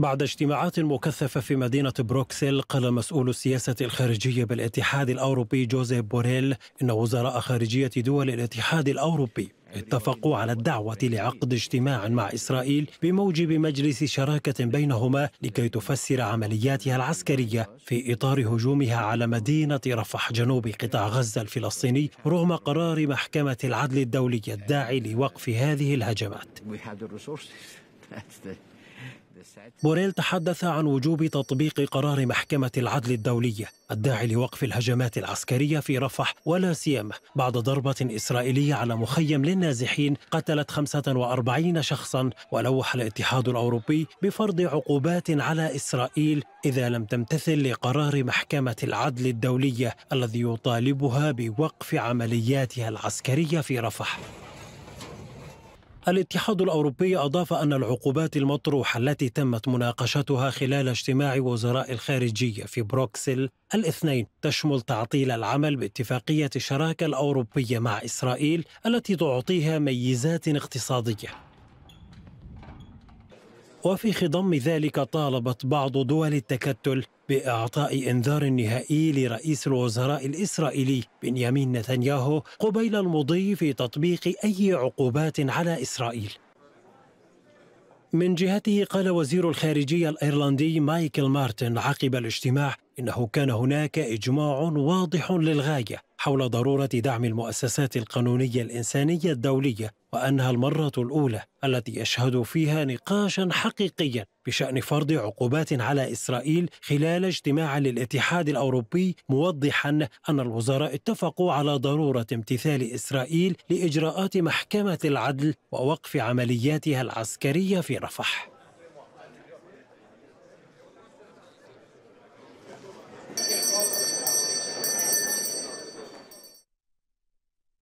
بعد اجتماعات مكثفة في مدينة بروكسل قال مسؤول السياسة الخارجية بالاتحاد الأوروبي جوزيف بوريل إن وزراء خارجية دول الاتحاد الأوروبي اتفقوا على الدعوة لعقد اجتماع مع إسرائيل بموجب مجلس شراكة بينهما لكي تفسر عملياتها العسكرية في إطار هجومها على مدينة رفح جنوب قطاع غزة الفلسطيني رغم قرار محكمة العدل الدولية الداعي لوقف هذه الهجمات. بوريل تحدث عن وجوب تطبيق قرار محكمة العدل الدولية الداعي لوقف الهجمات العسكرية في رفح ولا سيما بعد ضربة إسرائيلية على مخيم للنازحين قتلت 45 شخصا ولوح الاتحاد الأوروبي بفرض عقوبات على إسرائيل إذا لم تمتثل لقرار محكمة العدل الدولية الذي يطالبها بوقف عملياتها العسكرية في رفح الاتحاد الاوروبي اضاف ان العقوبات المطروحه التي تمت مناقشتها خلال اجتماع وزراء الخارجيه في بروكسل الاثنين تشمل تعطيل العمل باتفاقيه الشراكه الاوروبيه مع اسرائيل التي تعطيها ميزات اقتصاديه وفي خضم ذلك طالبت بعض دول التكتل باعطاء انذار نهائي لرئيس الوزراء الاسرائيلي بنيامين نتنياهو قبيل المضي في تطبيق اي عقوبات على اسرائيل. من جهته قال وزير الخارجيه الايرلندي مايكل مارتن عقب الاجتماع انه كان هناك اجماع واضح للغايه حول ضروره دعم المؤسسات القانونيه الانسانيه الدوليه وانها المره الاولى التي يشهد فيها نقاشا حقيقيا بشان فرض عقوبات على اسرائيل خلال اجتماع للاتحاد الاوروبي موضحا ان الوزراء اتفقوا على ضروره امتثال اسرائيل لاجراءات محكمه العدل ووقف عملياتها العسكريه في رفح